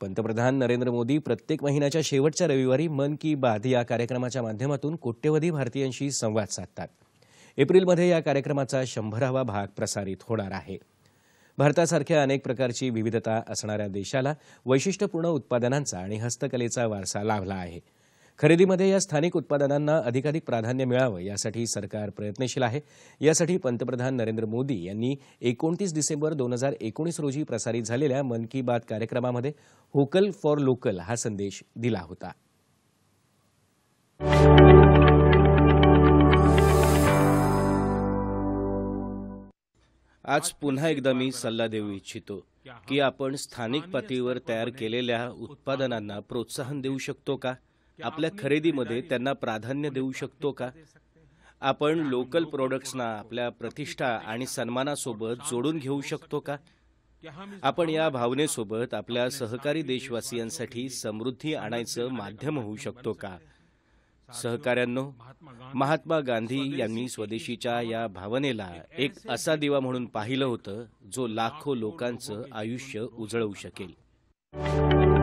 पंतप्रधान नरेंद्र मोदी प्रत्येक महिन्याच्या शेवटच्या रविवारी मन की बात या कार्यक्रमाच्या माध्यमातून कोट्यवधी भारतीयांशी संवाद साधतात एप्रिलमध्ये या कार्यक्रमाचा शंभरावा भाग प्रसारित होणार आहे भारतासारख्या अनेक प्रकारची विविधता असणाऱ्या देशाला वैशिष्ट्यपूर्ण उत्पादनांचा आणि हस्तकलेचा वारसा लाभला आहे खरेदीमध्ये या स्थानिक उत्पादनांना अधिकाधिक प्राधान्य मिळावं यासाठी सरकार प्रयत्नशील आहे यासाठी पंतप्रधान नरेंद्र मोदी यांनी एकोणतीस डिसेंबर दोन हजार एकोणीस रोजी प्रसारित झालेल्या मन की बात कार्यक्रमामध्ये होकल फॉर लोकल हा संदेश दिला होता आज पुन्हा एकदा मी सल्ला देऊ इच्छितो की आपण स्थानिक पातळीवर तयार केलेल्या उत्पादनांना प्रोत्साहन देऊ शकतो का आपल्या खरेदीमध्ये त्यांना प्राधान्य देऊ शकतो का आपण लोकल प्रोडक्ट्सना आपल्या प्रतिष्ठा आणि सन्मानासोबत जोडून घेऊ शकतो का आपण या भावनेसोबत आपल्या सहकारी देशवासियांसाठी समृद्धी आणायचं माध्यम होऊ शकतो का सहकाऱ्यांनो महात्मा गांधी यांनी स्वदेशीच्या या भावनेला एक असा दिवा म्हणून पाहिलं होतं जो लाखो लोकांचं आयुष्य उजळवू शकेल